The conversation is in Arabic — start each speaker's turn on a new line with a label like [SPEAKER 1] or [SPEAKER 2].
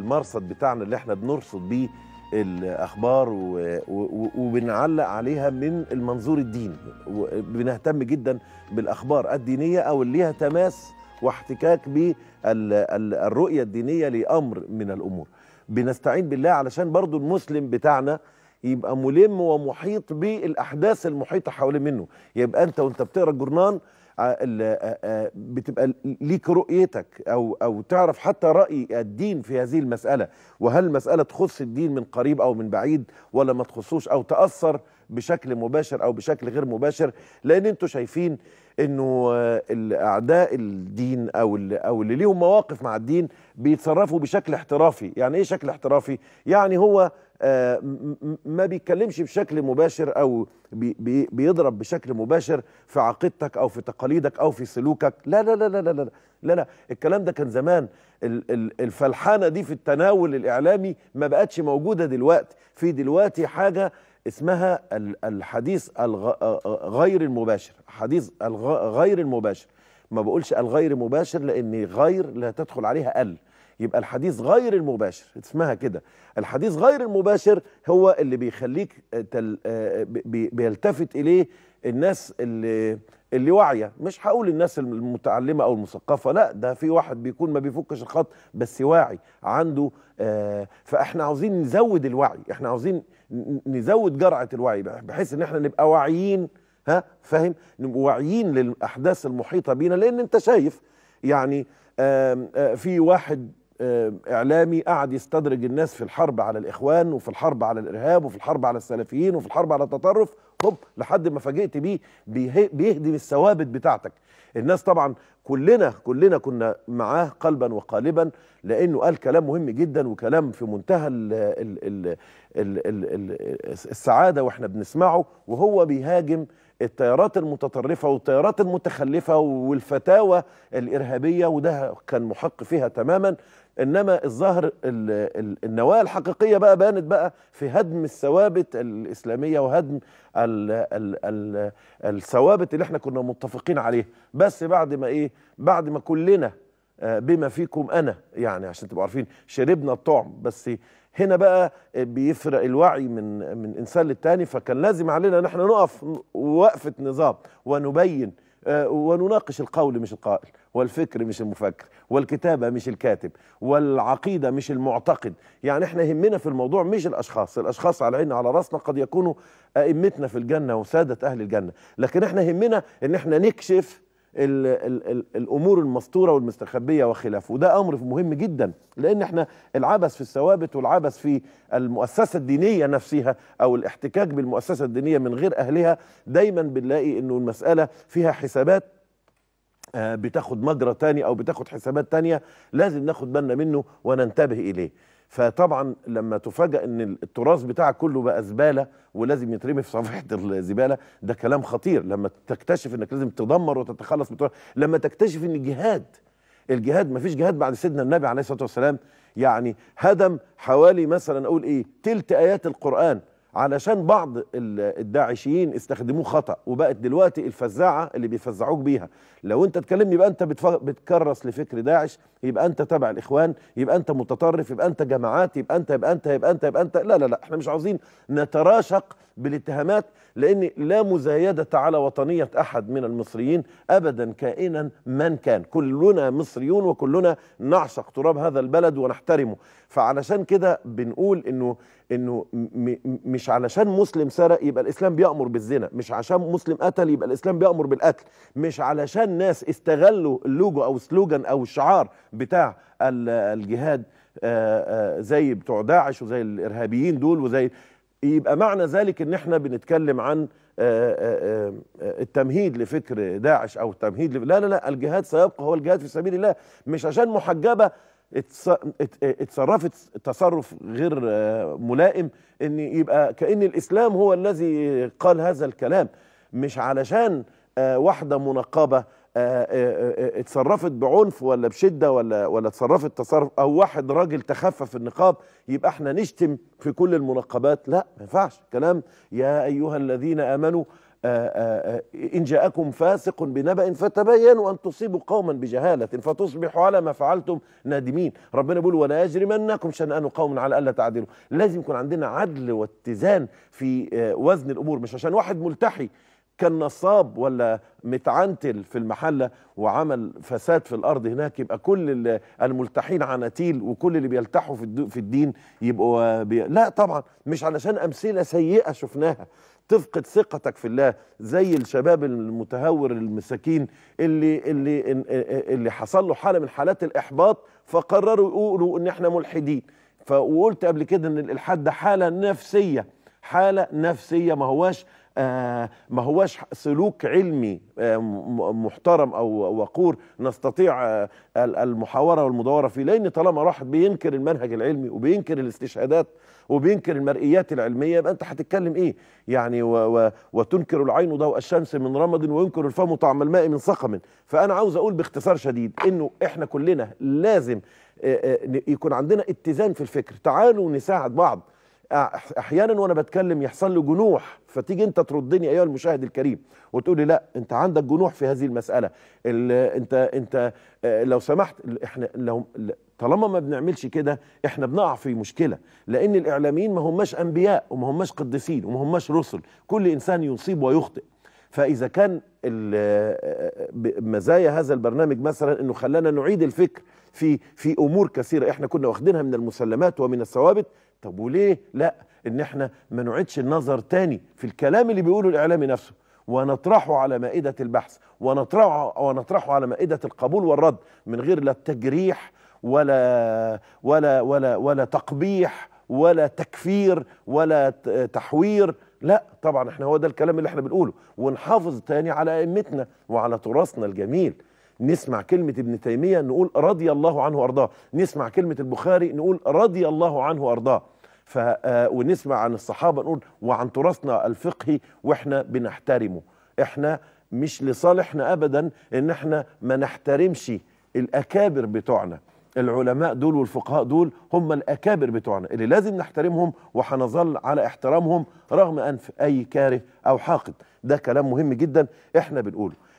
[SPEAKER 1] المرصد بتاعنا اللي احنا بنرصد بيه الاخبار وبنعلق عليها من المنظور الديني بنهتم جدا بالاخبار الدينيه او اللي ليها تماس واحتكاك بالرؤيه الدينيه لامر من الامور بنستعين بالله علشان برضو المسلم بتاعنا يبقى ملم ومحيط بالاحداث المحيطه حوالين منه يبقى انت وانت بتقرا الجورنان آه، آه، آه، بتبقى ليك رؤيتك او او تعرف حتى راي الدين في هذه المساله وهل المساله تخص الدين من قريب او من بعيد ولا ما تخصوش او تاثر بشكل مباشر او بشكل غير مباشر لان انتم شايفين انه الاعداء الدين او او اللي ليهم مواقف مع الدين بيتصرفوا بشكل احترافي يعني ايه شكل احترافي يعني هو آه، ما بيتكلمش بشكل مباشر او بيضرب بشكل مباشر في عقيدتك او في تقاليدك او في سلوكك لا لا لا لا لا لا لا, لا. الكلام ده كان زمان الفلحانه دي في التناول الاعلامي ما بقتش موجوده دلوقتي في دلوقتي حاجه اسمها الحديث آه، آه، غير المباشر حديث غير المباشر ما بقولش الغير مباشر لان غير لا تدخل عليها ال يبقى الحديث غير المباشر اسمها كده الحديث غير المباشر هو اللي بيخليك تل بيلتفت اليه الناس اللي اللي واعيه مش هقول الناس المتعلمه او المثقفه لا ده في واحد بيكون ما بيفكش الخط بس واعي عنده آه فاحنا عاوزين نزود الوعي احنا عاوزين نزود جرعه الوعي بحيث ان احنا نبقى واعيين ها فاهم نبقى واعيين للاحداث المحيطه بينا لان انت شايف يعني آه في واحد آه، اعلامي قعد يستدرج الناس في الحرب على الاخوان وفي الحرب على الارهاب وفي الحرب على السلفيين وفي الحرب على التطرف هوب لحد ما فاجئت بيه بيهدم الثوابت بتاعتك الناس طبعا كلنا كلنا كنا معاه قلبا وقالبا لانه قال كلام مهم جدا وكلام في منتهى الـ الـ الـ الـ الـ السعاده واحنا بنسمعه وهو بيهاجم التيارات المتطرفه والتيارات المتخلفه والفتاوى الارهابيه وده كان محق فيها تماما انما الظاهر النواه الحقيقيه بقى بانت بقى في هدم الثوابت الاسلاميه وهدم الثوابت اللي احنا كنا متفقين عليها بس بعد ما ايه بعد ما كلنا آه، بما فيكم انا يعني عشان تبقوا عارفين شربنا الطعم بس هنا بقى بيفرق الوعي من من انسان للتاني فكان لازم علينا ان احنا نقف وقفه نظام ونبين آه، ونناقش القول مش القائل والفكر مش المفكر والكتابه مش الكاتب والعقيده مش المعتقد يعني احنا يهمنا في الموضوع مش الاشخاص الاشخاص على عيننا على راسنا قد يكونوا ائمتنا في الجنه وساده اهل الجنه لكن احنا يهمنا ان احنا نكشف ال ال ال الامور المستوره والمستخبيه وخلافه وده امر مهم جدا لان احنا العبث في الثوابت والعبث في المؤسسه الدينيه نفسها او الاحتكاك بالمؤسسه الدينيه من غير اهلها دايما بنلاقي انه المساله فيها حسابات آه، بتاخد مجرى تاني او بتاخد حسابات تانية لازم ناخد بالنا منه وننتبه اليه فطبعا لما تفاجأ ان التراث بتاعك كله بقى زباله ولازم يترمي في صفيحه الزباله ده كلام خطير لما تكتشف انك لازم تدمر وتتخلص من التراث لما تكتشف ان الجهاد الجهاد مفيش جهاد بعد سيدنا النبي عليه الصلاه والسلام يعني هدم حوالي مثلا اقول ايه تلت ايات القران علشان بعض الداعشيين استخدموه خطا وبقت دلوقتي الفزاعه اللي بيفزعوك بيها لو انت تكلمني يبقى انت بتكرس لفكر داعش يبقى انت تبع الاخوان يبقى انت متطرف يبقى انت جماعات يبقى انت يبقى انت يبقى انت يبقى انت لا لا لا احنا مش عاوزين نتراشق بالاتهامات لان لا مزايده على وطنيه احد من المصريين ابدا كائنا من كان كلنا مصريون وكلنا نعشق تراب هذا البلد ونحترمه فعلشان كده بنقول انه انه مش مش علشان مسلم سرق يبقى الاسلام بيامر بالزنا مش عشان مسلم قتل يبقى الاسلام بيامر بالقتل مش علشان ناس استغلوا اللوجو او السلوجان او الشعار بتاع الجهاد آه، آه، زي بتوع داعش وزي الارهابيين دول وزي يبقى معنى ذلك ان احنا بنتكلم عن آه، التمهيد لفكر داعش او التمهيد لا لا لا الجهاد سيبقى هو الجهاد في سبيل الله مش عشان محجبه اتصرفت تصرف غير آه، ملائم ان يبقى كان الاسلام هو الذي قال هذا الكلام مش علشان آه، واحده منقبه آه، اتصرفت بعنف ولا بشده ولا ولا اتصرفت تصرف او واحد راجل تخفف النقاب يبقى احنا نشتم في كل المنقبات لا ما ينفعش كلام يا ايها الذين امنوا آه، آه، آه، إن جاءكم فاسق بنبأ فتبينوا أن تصيبوا قوما بجهالة فتصبحوا على ما فعلتم نادمين ربنا بيقول ولا يجرمنكم شنآن قوم على ألا تعدلوا لازم يكون عندنا عدل واتزان في وزن الأمور مش عشان واحد ملتحي كان نصاب ولا متعنتل في المحله وعمل فساد في الارض هناك يبقى كل الملتحين عناتيل وكل اللي بيلتحوا في الدين يبقوا بي... لا طبعا مش علشان امثله سيئه شفناها تفقد ثقتك في الله زي الشباب المتهور المساكين اللي اللي اللي حصل له حاله من حالات الاحباط فقرروا يقولوا ان احنا ملحدين فقلت قبل كده ان الالحاد ده حاله نفسيه حاله نفسيه ما هواش آه، ما هواش سلوك علمي آه، محترم او وقور نستطيع آه، المحاوره والمداوره فيه لان طالما راح بينكر المنهج العلمي وبينكر الاستشهادات وبينكر المرئيات العلميه يبقى انت هتتكلم ايه يعني و و وتنكر العين ضوء الشمس من رمض وينكر الفم طعم الماء من سقم فانا عاوز اقول باختصار شديد انه احنا كلنا لازم يكون عندنا اتزان في الفكر تعالوا نساعد بعض احيانا وانا بتكلم يحصل لي جنوح فتيجي انت تردني ايها المشاهد الكريم وتقول لي لا انت عندك جنوح في هذه المساله انت انت آه، لو سمحت احنا لو طالما ما بنعملش كده احنا بنقع في مشكله لان الاعلاميين ما هماش انبياء وما هماش قديسين وما هماش رسل كل انسان يصيب ويخطئ فاذا كان مزايا هذا البرنامج مثلا انه خلانا نعيد الفكر في في امور كثيره احنا كنا واخدينها من المسلمات ومن الثوابت طب وليه لا ان احنا ما نعيدش النظر تاني في الكلام اللي بيقوله الاعلامي نفسه ونطرحه على مائده البحث ونطرحه ونطرحه على مائده القبول والرد من غير لا التجريح ولا ولا ولا ولا تقبيح ولا تكفير ولا تحوير لا طبعا احنا هو ده الكلام اللي احنا بنقوله ونحافظ تاني على ائمتنا وعلى تراثنا الجميل نسمع كلمة ابن تيمية نقول رضي الله عنه أرضاه نسمع كلمة البخاري نقول رضي الله عنه أرضاه ف... آه، ونسمع عن الصحابة نقول وعن تراثنا الفقهي وإحنا بنحترمه إحنا مش لصالحنا أبدا إن إحنا ما نحترمش الأكابر بتوعنا العلماء دول والفقهاء دول هم الأكابر بتوعنا اللي لازم نحترمهم وحنظل على احترامهم رغم أنف أي كاره أو حاقد ده كلام مهم جدا احنا بنقوله